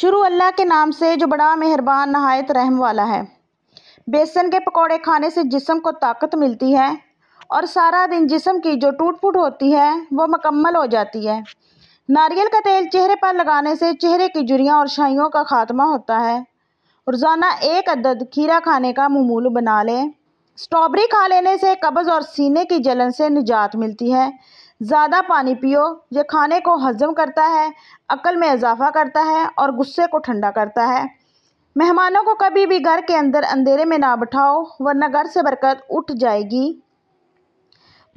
शुरू अल्लाह के नाम से जो बड़ा मेहरबान नहायत रहम वाला है बेसन के पकौड़े खाने से जिसम को ताकत मिलती है और सारा दिन जिसम की जो टूट फूट होती है वो मकम्मल हो जाती है नारियल का तेल चेहरे पर लगाने से चेहरे की जुड़ियाँ और शाइयों का खात्मा होता है रोज़ाना एक अदद खीरा खाने का ममूल बना लें स्ट्रॉबेरी खा लेने से कब्ज़ और सीने की जलन से निजात मिलती है ज़्यादा पानी पियो यह खाने को हज़म करता है अक्ल में इजाफ़ा करता है और गुस्से को ठंडा करता है मेहमानों को कभी भी घर के अंदर अंधेरे में ना बैठाओ वरना घर से बरकत उठ जाएगी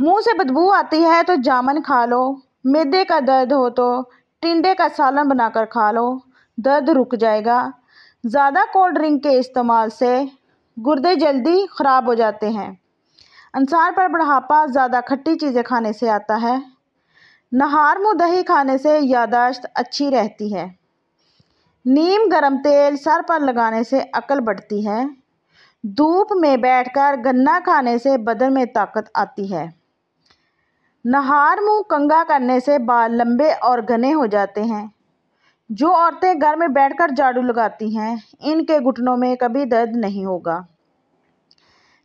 मुंह से बदबू आती है तो जामन खा लो मैदे का दर्द हो तो टिंडे का सालन बनाकर खा लो दर्द रुक जाएगा ज़्यादा कोल्ड ड्रिंक के इस्तेमाल से गुर्दे जल्दी ख़राब हो जाते हैं अंसार पर बढ़ापा ज़्यादा खट्टी चीज़ें खाने से आता है नहार मुँह दही खाने से यादाश्त अच्छी रहती है नीम गरम तेल सर पर लगाने से अकल बढ़ती है धूप में बैठकर गन्ना खाने से बदन में ताकत आती है नहार मुंह कंगा करने से बाल लंबे और घने हो जाते हैं जो औरतें घर में बैठकर झाड़ू लगाती हैं इनके घुटनों में कभी दर्द नहीं होगा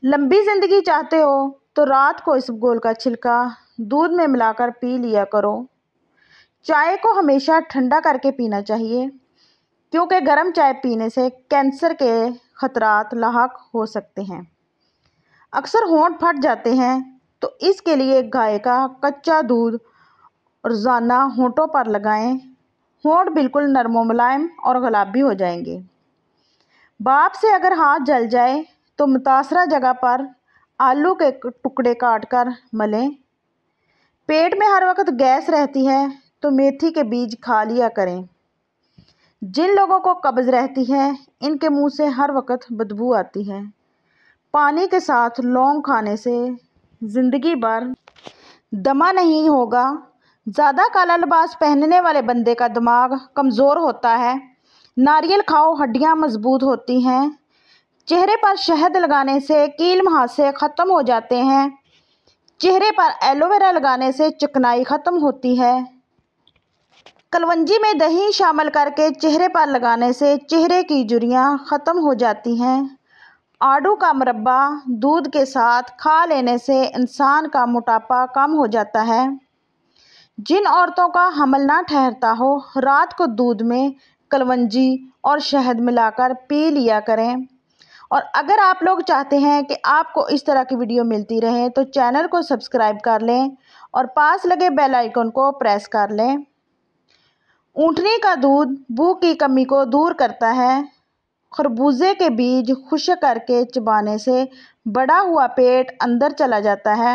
लंबी ज़िंदगी चाहते हो तो रात को इस गोल का छिलका दूध में मिलाकर पी लिया करो चाय को हमेशा ठंडा करके पीना चाहिए क्योंकि गर्म चाय पीने से कैंसर के ख़तरात लाक हो सकते हैं अक्सर होंठ फट जाते हैं तो इसके लिए गाय का कच्चा दूध रोज़ाना होंठों पर लगाएं होंठ बिल्कुल नरम मुलायम और गुलाबी हो जाएंगे बाप से अगर हाथ जल जाए तो मुतासरा जगह पर आलू के टुकड़े काट कर मलें पेट में हर वक्त गैस रहती है तो मेथी के बीज खा लिया करें जिन लोगों को कब्ज़ रहती है इनके मुंह से हर वक्त बदबू आती है पानी के साथ लौंग खाने से ज़िंदगी भर दमा नहीं होगा ज़्यादा काला लिबास पहनने वाले बंदे का दिमाग कमज़ोर होता है नारियल खाओ हड्डियाँ मजबूत होती हैं चेहरे पर शहद लगाने से कील मुहासे ख़त्म हो जाते हैं चेहरे पर एलोवेरा लगाने से चिकनाई ख़त्म होती है कलवंजी में दही शामिल करके चेहरे पर लगाने से चेहरे की जुरियां ख़त्म हो जाती हैं आड़ू का मरबा दूध के साथ खा लेने से इंसान का मोटापा कम हो जाता है जिन औरतों का हमल ना ठहरता हो रात को दूध में कलवंजी और शहद मिलाकर पी लिया करें और अगर आप लोग चाहते हैं कि आपको इस तरह की वीडियो मिलती रहे तो चैनल को सब्सक्राइब कर लें और पास लगे बेल आइकन को प्रेस कर लें ऊँटने का दूध भूख की कमी को दूर करता है खरबूजे के बीज खुश करके चबाने से बड़ा हुआ पेट अंदर चला जाता है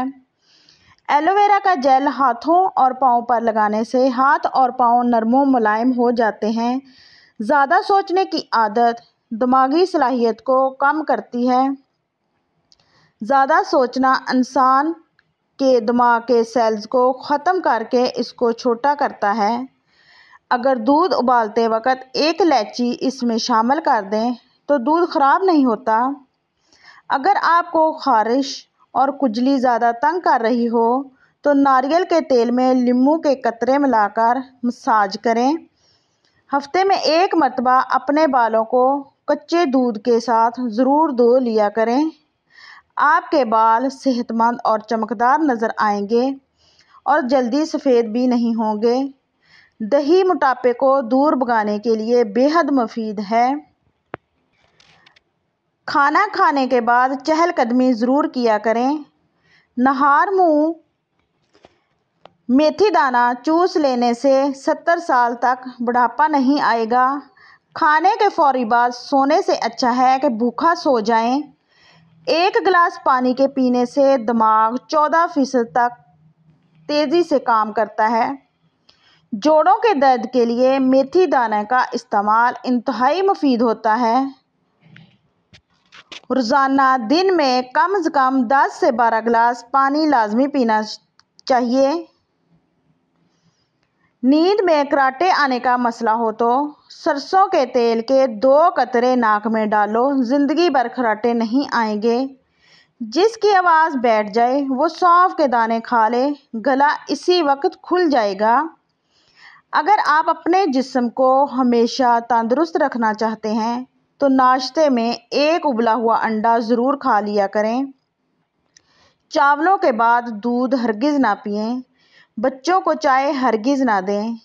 एलोवेरा का जेल हाथों और पाँव पर लगाने से हाथ और पाँव नरमो मुलायम हो जाते हैं ज़्यादा सोचने की आदत दिमागी सलाहियत को कम करती है ज़्यादा सोचना इंसान के दिमाग के सेल्स को ख़त्म करके इसको छोटा करता है अगर दूध उबालते वक्त एक इलायची इसमें शामिल कर दें तो दूध ख़राब नहीं होता अगर आपको खारिश और कुजली ज़्यादा तंग कर रही हो तो नारियल के तेल में लीमू के कतरे मिलाकर मसाज करें हफ्ते में एक मरतबा अपने बालों को कच्चे दूध के साथ ज़रूर धो लिया करें आपके बाल सेहतमंद और चमकदार नज़र आएंगे और जल्दी सफ़ेद भी नहीं होंगे दही मोटापे को दूर भगाने के लिए बेहद मुफीद है खाना खाने के बाद चहलकदमी ज़रूर किया करें नहार मुँह मेथी दाना चूस लेने से सत्तर साल तक बुढ़ापा नहीं आएगा खाने के फौरी बाद सोने से अच्छा है कि भूखा सो जाएं। एक गिलास पानी के पीने से दिमाग चौदह फीसद तक तेज़ी से काम करता है जोड़ों के दर्द के लिए मेथी दाने का इस्तेमाल इंतहाई मुफीद होता है रोज़ाना दिन में कम से कम 10 से 12 गिलास पानी लाजमी पीना चाहिए नींद में कराटे आने का मसला हो तो सरसों के तेल के दो कतरे नाक में डालो ज़िंदगी भर खराटे नहीं आएंगे जिसकी आवाज़ बैठ जाए वो सौंफ के दाने खा ले गला इसी वक्त खुल जाएगा अगर आप अपने जिस्म को हमेशा तंदुरुस्त रखना चाहते हैं तो नाश्ते में एक उबला हुआ अंडा ज़रूर खा लिया करें चावलों के बाद दूध हरगिज़ ना पिएं बच्चों को चाय हरगिज़ ना दें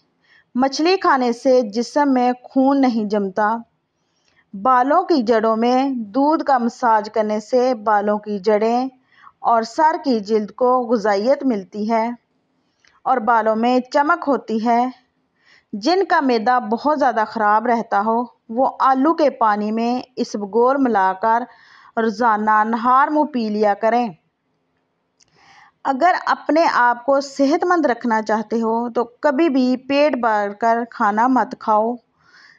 मछली खाने से जिसम में खून नहीं जमता बालों की जड़ों में दूध का मसाज करने से बालों की जड़ें और सर की जल्द को गजाइत मिलती है और बालों में चमक होती है जिनका मैदा बहुत ज़्यादा ख़राब रहता हो वो आलू के पानी में इसबगोल मिलाकर रोज़ाना नहार मुँह पी लिया करें अगर अपने आप को सेहतमंद रखना चाहते हो तो कभी भी पेट भर कर खाना मत खाओ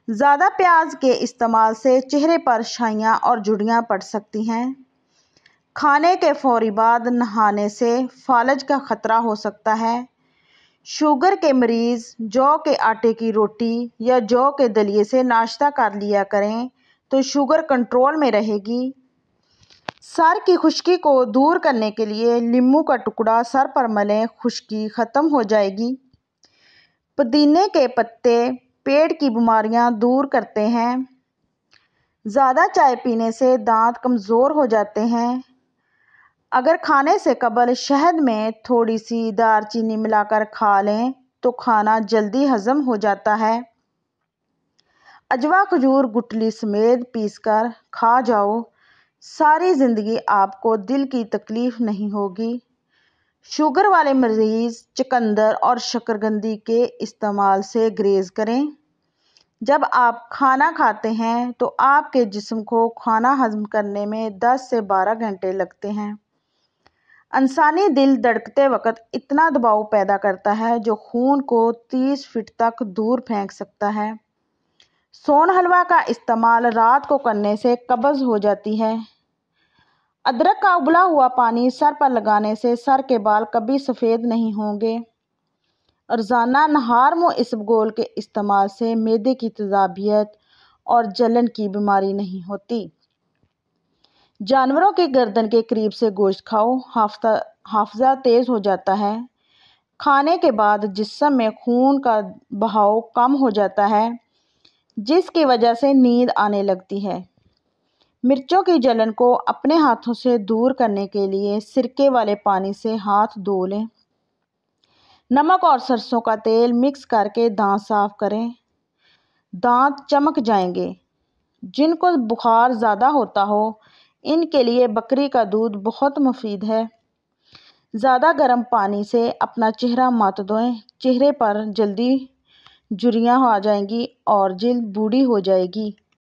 ज़्यादा प्याज के इस्तेमाल से चेहरे पर शाइयाँ और जुड़ियाँ पड़ सकती हैं खाने के फौरी बाद नहाने से फालज का ख़तरा हो सकता है शुगर के मरीज़ जौ के आटे की रोटी या जौ के दलिए से नाश्ता कर लिया करें तो शुगर कंट्रोल में रहेगी सर की खुश्की को दूर करने के लिए नींबू का टुकड़ा सर पर मलें खुश्की ख़त्म हो जाएगी पुदीने के पत्ते पेट की बीमारियां दूर करते हैं ज़्यादा चाय पीने से दांत कमज़ोर हो जाते हैं अगर खाने से कबल शहद में थोड़ी सी दारचीनी मिलाकर खा लें तो खाना जल्दी हज़म हो जाता है अजवा खजूर गुटली समेत पीसकर खा जाओ सारी ज़िंदगी आपको दिल की तकलीफ़ नहीं होगी शुगर वाले मरीज़ चकंदर और शकरगंदी के इस्तेमाल से ग्रेज़ करें जब आप खाना खाते हैं तो आपके जिस्म को खाना हज़म करने में 10 से 12 घंटे लगते हैं इंसानी दिल धड़कते वक्त इतना दबाव पैदा करता है जो खून को 30 फीट तक दूर फेंक सकता है सोन हलवा का इस्तेमाल रात को करने से कब्ज़ हो जाती है अदरक का उबला हुआ पानी सर पर लगाने से सर के बाल कभी सफ़ेद नहीं होंगे रोज़ाना नहार में इसबगोल के इस्तेमाल से मैदे की तजाबियत और जलन की बीमारी नहीं होती जानवरों के गर्दन के करीब से गोश्त खाओ हाफ्ता हाफजा तेज़ हो जाता है खाने के बाद जिसम में खून का बहाव कम हो जाता है जिसकी वजह से नींद आने लगती है मिर्चों की जलन को अपने हाथों से दूर करने के लिए सिरके वाले पानी से हाथ धो लें नमक और सरसों का तेल मिक्स करके दांत साफ करें दांत चमक जाएंगे जिनको बुखार ज़्यादा होता हो इनके लिए बकरी का दूध बहुत मुफीद है ज़्यादा गर्म पानी से अपना चेहरा मत धोएं चेहरे पर जल्दी जुरियाँ आ जाएंगी और जल्द बूढ़ी हो जाएगी